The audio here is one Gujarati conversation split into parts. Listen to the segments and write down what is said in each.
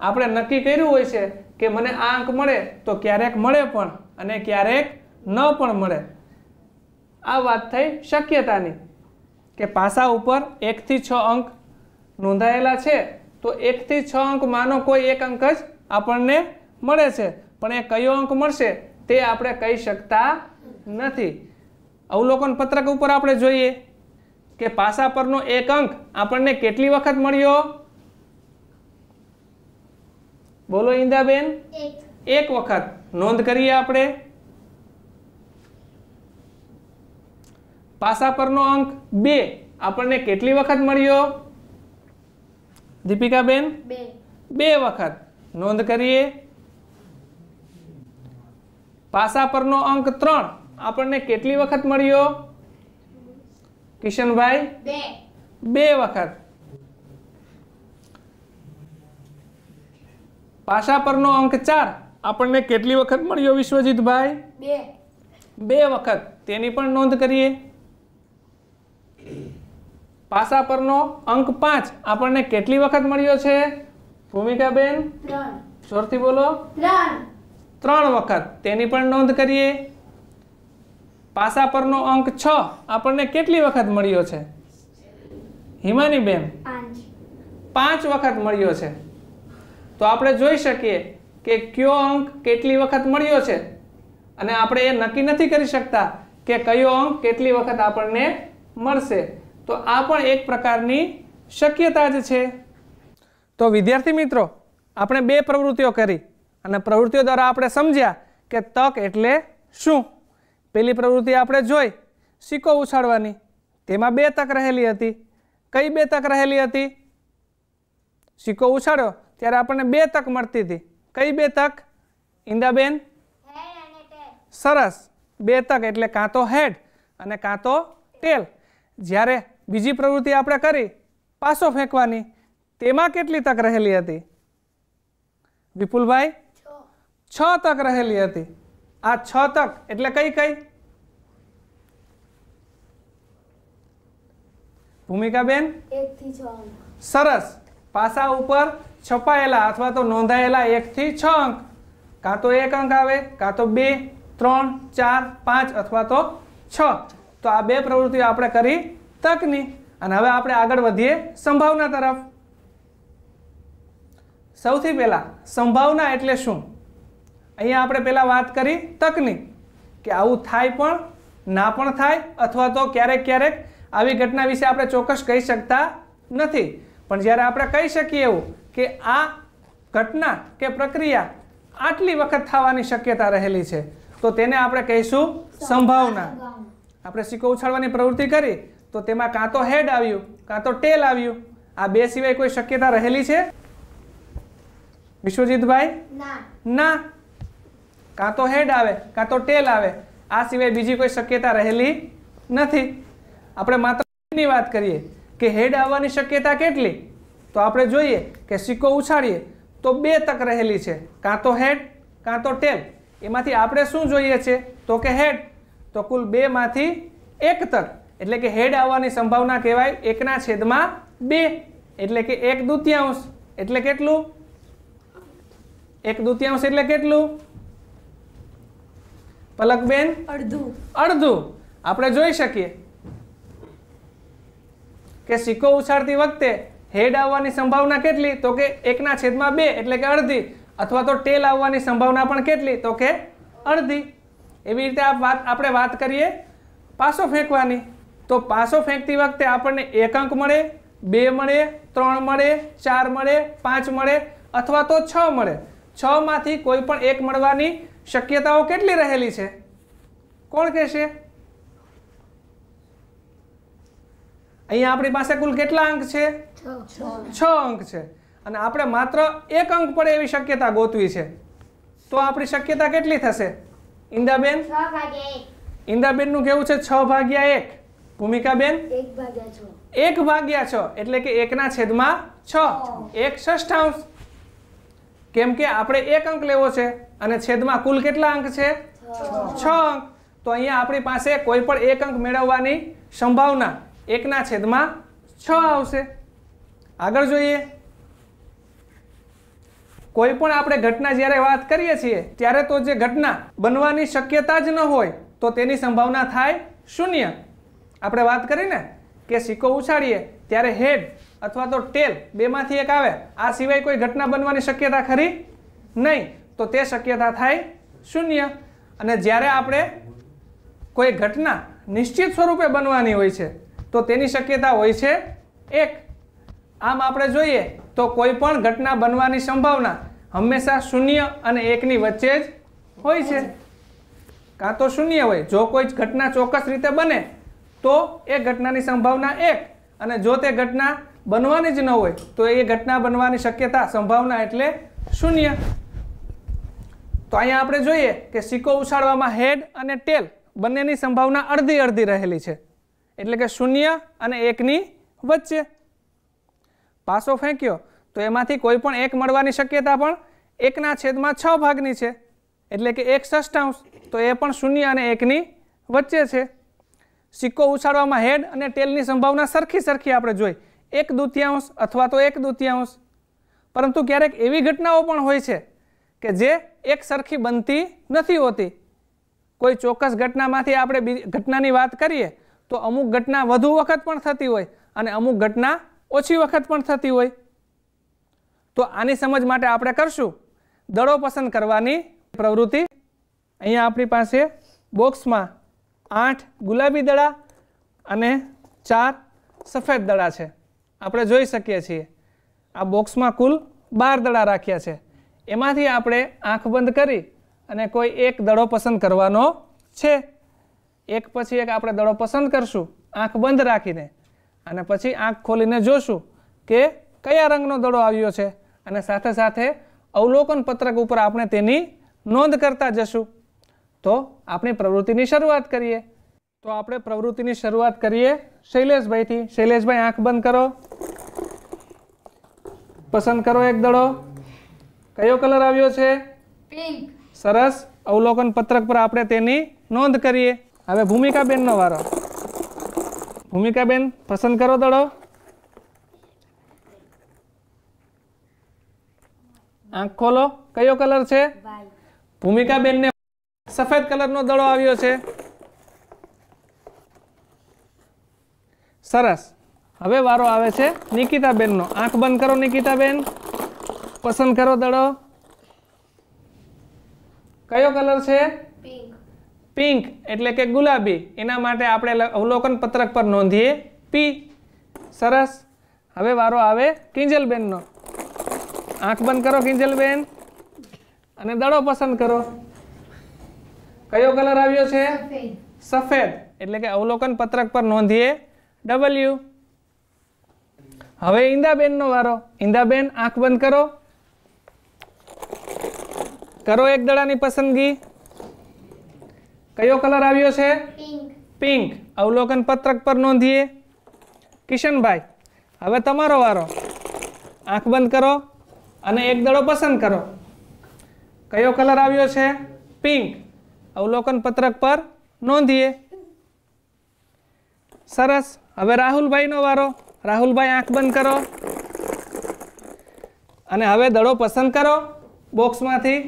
આપણે નક્કી કર્યું હોય છે કે મને આ અંક મળે તો ક્યારેક મળે પણ અને ક્યારેક ન પણ મળે આ વાત થઈ શક્યતાની કે પાસા ઉપર એકથી છ અંક નોંધાયેલા છે તો એકથી છ અંકમાંનો કોઈ એક અંક જ આપણને મળે છે પણ એ કયો અંક મળશે તે આપણે કહી શકતા નથી અવલોકન પત્રક ઉપર આપણે જોઈએ કે પાસા પરનો એક અંક આપણને કેટલી વખત મળ્યો બોલો ઈંદાબેન એક વખત નોંધ કરીએ આપણે પાસા પરનો અંક બે આપણને કેટલી વખત મળ્યો દીપિકાબેન બે વખત નોંધ કરીએ પાસા પરનો અંક ત્રણ આપણને કેટલી વખત મળ્યો કિશનભાઈ બે વખત પાસા પરનો અંક ચાર આપણને કેટલી વખત મળ્યો વિશ્વજીતભાઈ બે વખત તેની પણ નોંધ કરીએ પાસા પરનો અંક પાંચ આપણને કેટલી વખત મળ્યો છે ભૂમિકાબેન જોરથી બોલો ત્રણ વખત તેની પણ નોંધ કરીએ પાસા પરનો અંક છ આપણને કેટલી વખત મળ્યો છે હિમાની બેન પાંચ વખત મળ્યો છે તો આપણે જોઈ શકીએ કે કયો અંક કેટલી વખત મળ્યો છે અને આપણે એ નક્કી નથી કરી શકતા કે કયો અંક કેટલી વખત આપણને મળશે તો આ પણ એક પ્રકારની શક્યતા જ છે તો વિદ્યાર્થી મિત્રો આપણે બે પ્રવૃત્તિઓ કરી અને પ્રવૃત્તિઓ દ્વારા આપણે સમજ્યા કે તક એટલે શું પહેલી પ્રવૃત્તિ આપણે જોઈ સિક્કો ઉછાળવાની તેમાં બે તક રહેલી હતી કઈ બે તક રહેલી હતી સિક્કો ઉછાળ્યો ત્યારે આપણને બે તક મળતી હતી કઈ બે તક ઇન્દાબેન સરસ બે તક એટલે કાં તો હેડ અને કાં તો ટેલ જ્યારે બીજી પ્રવૃત્તિ આપણે કરી પાસો ફેંકવાની તેમાં કેટલી તક રહેલી હતી વિપુલભાઈ છ તક રહેલી હતી આ છ તક એટલે કઈ કઈ ભૂમિકાબેન સરસ પાસા ઉપર છપાયેલા અથવા તો નોંધાયેલા એકથી છ અંક કાં તો એક અંક આવે કાં તો બે ત્રણ ચાર પાંચ અથવા તો છ તો આ બે પ્રવૃત્તિઓ આપણે કરી તકની અને હવે આપણે આગળ વધીએ સંભાવના તરફ સૌથી પહેલાં સંભાવના એટલે શું અહીંયા આપણે પહેલાં વાત કરી તકની કે આવું થાય પણ ના પણ થાય અથવા તો ક્યારેક ક્યારેક આવી ઘટના વિશે આપણે ચોક્કસ કહી શકતા નથી પણ જ્યારે આપણે કહી શકીએ એવું કે આ ઘટના કે પ્રક્રિયા આટલી વખત થવાની શક્યતા રહેલી છે તો તેને આપણે કહીશું સંભાવના આપણે સિક્કો ઉછાળવાની પ્રવૃત્તિ કરી તો તેમાં કાં તો હેડ આવ્યું કાં તો ટેલ આવ્યું આ બે સિવાય કોઈ શક્યતા રહેલી છે વિશ્વજીતભાઈ ના કાં તો હેડ આવે કાં તો ટેલ આવે આ સિવાય બીજી કોઈ શક્યતા રહેલી નથી આપણે માત્ર વાત કરીએ કે હેડ આવવાની શક્યતા કેટલી તો આપણે જોઈએ કે સિક્કો ઉછાળીએ તો બે તક રહેલી છે કાં તો હેડ કાં તો ટેલ એમાંથી આપણે શું જોઈએ છે તો કે હેડ તો કુલ બેમાંથી એક તક એટલે કે હેડ આવવાની સંભાવના કહેવાય એકના છેદમાં બે એટલે કે એક દુત્યાંશ એટલે કેટલું એક દુત્યાંશ એટલે કેટલું પલકબેન અડધું અડધું આપણે જોઈ શકીએ કે સિક્કો ઉછાળતી વખતે હેડ આવવાની સંભાવના કેટલી તો કે એકના છેદમાં બે એટલે કે અડધી અથવા તો ટેલ આવવાની સંભાવના પણ કેટલી તો કે અડધી એવી રીતે આ વાત આપણે વાત કરીએ પાસો ફેંકવાની તો પાસો ફેંકતી વખતે આપણને એક અંક મળે બે મળે ત્રણ મળે ચાર મળે પાંચ મળે અથવા તો છ મળે છમાંથી કોઈ પણ એક મળવાની શક્યતાઓ કેટલી રહેલી છે કોણ કહેશે અહીંયા આપણી પાસે કુલ કેટલા અંક છે છ અંક છે અને આપણે માત્ર એક અંક પડે એવી શક્યતા ગોતવી છે તો આપણી શક્યતા કેટલી થશે ઇન્દાબેન ઇન્દાબેનનું કેવું છે છ ભાગ્યા એક ભૂમિકાબેન એક ભાગ્યા છ એટલે કે એકના છેદમાં છ એક ષષ્ઠાંશ કેમ કે આપણે એક અંક લેવો છે અને છેદમાં કુલ કેટલા અંક છે છ અંક તો અહીંયા આપણી પાસે કોઈ પણ એક અંક મેળવવાની સંભાવના એકના છેદમાં છ આવશે આગળ જોઈએ કોઈ પણ આપણે ઘટના જ્યારે વાત કરીએ છીએ ત્યારે તો જે ઘટના બનવાની શક્યતા જ ન હોય તો તેની સંભાવના થાય શૂન્ય આપણે વાત કરીને કે સિક્કો ઉછાળીએ ત્યારે હેડ અથવા તો ટેલ બેમાંથી એક આવે આ સિવાય કોઈ ઘટના બનવાની શક્યતા ખરી નહીં તો તે શક્યતા થાય શૂન્ય અને જ્યારે આપણે કોઈ ઘટના નિશ્ચિત સ્વરૂપે બનવાની હોય છે તો તેની શક્યતા હોય છે એક આમ આપણે જોઈએ તો કોઈ પણ ઘટના બનવાની સંભાવના હંમેશા શૂન્ય અને એકની વચ્ચે જ હોય છે કાં તો શૂન્ય હોય જો કોઈ ઘટના ચોક્કસ રીતે બને તો એ ઘટનાની સંભાવના એક અને જો તે ઘટના બનવાની જ ન હોય તો એ ઘટના બનવાની શક્યતા સંભાવના એટલે શૂન્ય તો અહીંયા આપણે જોઈએ કે સિક્કો ઉછાળવામાં હેડ અને ટેલ બંનેની સંભાવના અડધી અડધી રહેલી છે એટલે કે શૂન્ય અને એકની વચ્ચે પાસો ફેંક્યો તો એમાંથી કોઈ પણ એક મળવાની શક્યતા પણ એકના છેદમાં છ ભાગની છે એટલે કે એક સષ્ટાંશ તો એ પણ શૂન્ય અને એકની વચ્ચે છે સિક્કો ઉછાળવામાં હેડ અને ટેલની સંભાવના સરખી સરખી આપણે જોઈ એક દુત્યાંશ અથવા તો એક દુત્યાંશ પરંતુ ક્યારેક એવી ઘટનાઓ પણ હોય છે કે જે એક સરખી બનતી નથી હોતી કોઈ ચોક્કસ ઘટનામાંથી આપણે ઘટનાની વાત કરીએ તો અમુક ઘટના વધુ વખત પણ થતી હોય અને અમુક ઘટના ઓછી વખત પણ થતી હોય તો આની સમજ માટે આપણે કરશું દળો પસંદ કરવાની પ્રવૃત્તિ અહીંયા આપણી પાસે બોક્સમાં આઠ ગુલાબી દડા અને ચાર સફેદ દડા છે આપણે જોઈ શકીએ છીએ આ બોક્સમાં કુલ બાર દડા રાખ્યા છે એમાંથી આપણે આંખ બંધ કરી અને કોઈ એક દડો પસંદ કરવાનો છે એક પછી એક આપણે દડો પસંદ કરશું આંખ બંધ રાખીને અને પછી આંખ ખોલીને જોશું કે કયા રંગનો દડો આવ્યો છે અને સાથે સાથે અવલોકન પત્રક ઉપર આપણે તેની નોંધ કરતા જશું તો આપણી પ્રવૃત્તિની શરૂઆત કરીએ તો આપણે પ્રવૃત્તિની શરૂઆત કરીએ શૈલેષભાઈથી શૈલેષભાઈ આંખ બંધ કરો પસંદ કરો એક દડો કયો કલર આવ્યો છે સરસ અવલોકન પત્રક પર આપણે તેની નોંધ કરીએ હવે ભૂમિકાબેનનો વારો ભૂમિકાબેન પસંદ કરો દડો આંખ ખોલો કયો કલર છે ભૂમિકાબેનને સફેદ કલરનો દડો આવ્યો છે સરસ હવે વારો આવે છે નિકિતાબેનનો આંખ બંધ કરો નિકિતાબેન પસંદ કરો દડો કયો કલર છે પિંક એટલે કે ગુલાબી એના માટે આપણે અવલોકન પત્રક પર નોંધીએ પી સરસ હવે વારો આવે કિંજલબેનનો આંખ બંધ કરો કિંજલબેન અને દડો પસંદ કરો કયો કલર આવ્યો છે સફેદ એટલે કે અવલોકન પત્રક પર નોંધીએ ડબલ્યુ હવે ઈંદાબેનનો વારો ઈંદાબેન આંખ બંધ કરો કરો એક દડાની પસંદગી કયો કલર આવ્યો છે પિંક અવલોકન પત્રક પર નોંધીએ કિશનભાઈ હવે તમારો વારો આંખ બંધ કરો અને એક દડો પસંદ કરો કયો કલર આવ્યો છે પિંક અવલોકન પત્રક પર નોંધીએ સરસ હવે રાહુલભાઈનો વારો રાહુલભાઈ આંખ બંધ કરો અને હવે દડો પસંદ કરો બોક્સમાંથી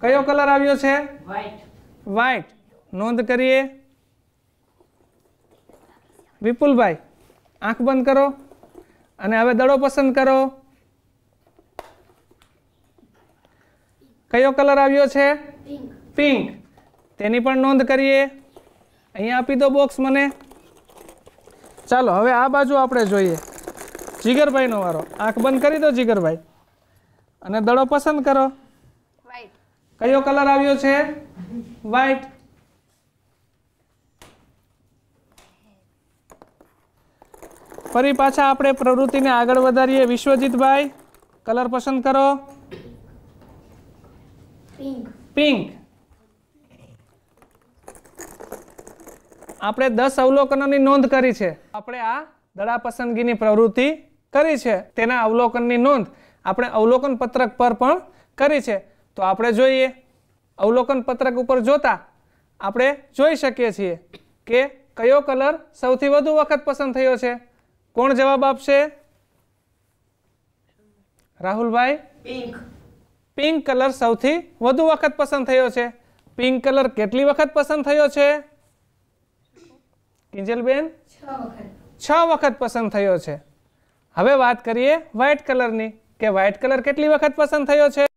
કયો કલર આવ્યો છે વ્હાઈટ વ્હાઇટ નોંધ કરીએ વિપુલભાઈ આંખ બંધ કરો અને હવે દડો પસંદ કરો કયો કલર આવ્યો છે પિંક તેની પણ નોંધ કરીએ અહીંયા આપી દો બોક્સ મને ચાલો હવે આ બાજુ આપણે જોઈએ જીગરભાઈનો વારો આંખ બંધ કરી દો જીગરભાઈ અને દડો પસંદ કરો કયો કલર આવ્યો છે વ્હાઈટ ફરી પાછા આપણે પ્રવૃત્તિને આગળ વધારીએ વિશ્વજીતભાઈ કલર પસંદ કરો પિંક આપણે દસ અવલોકનોની નોંધ કરી છે આપણે આ દડા પસંદગીની પ્રવૃત્તિ કરી છે તેના અવલોકનની નોંધ આપણે અવલોકન પત્રક પર પણ કરી છે તો આપણે જોઈએ અવલોકન પત્રક ઉપર જોતા આપણે જોઈ શકીએ છીએ કે કયો કલર સૌથી વધુ વખત પસંદ થયો છે કોણ જવાબ આપશે રાહુલભાઈ પિંક પિંક કલર સૌથી વધુ વખત પસંદ થયો છે પિંક કલર કેટલી વખત પસંદ થયો છે કિંજલબેન છ વખત પસંદ થયો છે હવે વાત કરીએ વ્હાઇટ કલરની કે વ્હાઇટ કલર કેટલી વખત પસંદ થયો છે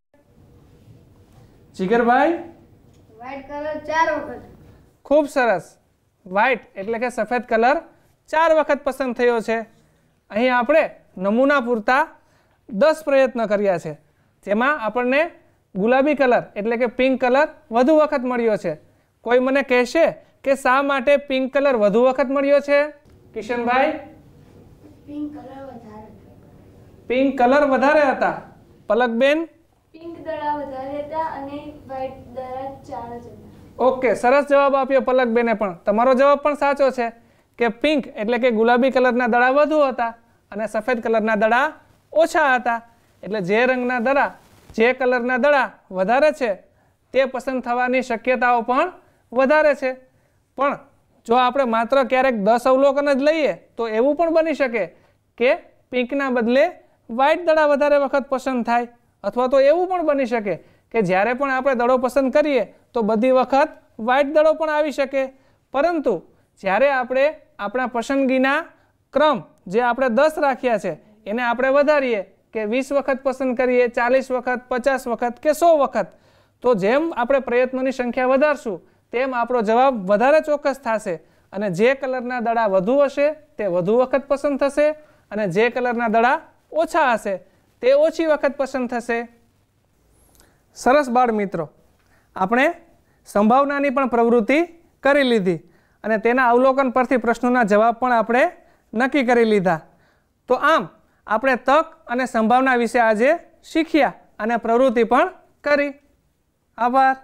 જીગરભાઈ વ્હાઇટ કલર ચાર વખત ખૂબ સરસ વ્હાઇટ એટલે કે સફેદ કલર ચાર વખત પસંદ થયો છે અહીં આપણે નમૂના પૂરતા દસ પ્રયત્ન કર્યા છે જેમાં આપણને ગુલાબી કલર એટલે કે પિંક કલર વધુ વખત મળ્યો છે કોઈ મને કહેશે કે શા માટે પિંક કલર વધુ વખત મળ્યો છે કિશનભાઈ પિંક કલર વધારે હતા પલકબેન ઓકે સરસ જવાબ આપ્યો પલકબેને પણ તમારો જવાબ પણ સાચો છે કે પિંક એટલે કે ગુલાબી કલરના દડા વધુ હતા અને સફેદ કલરના દડા ઓછા હતા એટલે જે રંગના દડા જે કલરના દડા વધારે છે તે પસંદ થવાની શક્યતાઓ પણ વધારે છે પણ જો આપણે માત્ર ક્યારેક દસ અવલોકન જ લઈએ તો એવું પણ બની શકે કે પિંકના બદલે વ્હાઇટ દડા વધારે વખત પસંદ થાય અથવા તો એવું પણ બની શકે કે જ્યારે પણ આપણે દડો પસંદ કરીએ તો બધી વખત વ્હાઇટ દડો પણ આવી શકે પરંતુ જ્યારે આપણે આપણા પસંદગીના ક્રમ જે આપણે દસ રાખ્યા છે એને આપણે વધારીએ કે વીસ વખત પસંદ કરીએ ચાલીસ વખત પચાસ વખત કે સો વખત તો જેમ આપણે પ્રયત્નોની સંખ્યા વધારશું તેમ આપણો જવાબ વધારે ચોક્કસ થશે અને જે કલરના દડા વધુ હશે તે વધુ વખત પસંદ થશે અને જે કલરના દડા ઓછા હશે તે ઓછી વખત પસંદ થશે સરસ બાળ મિત્રો આપણે સંભાવનાની પણ પ્રવૃત્તિ કરી લીધી અને તેના અવલોકન પરથી પ્રશ્નોના જવાબ પણ આપણે નક્કી કરી લીધા તો આમ આપણે તક અને સંભાવના વિશે આજે શીખ્યા અને પ્રવૃત્તિ પણ કરી આભાર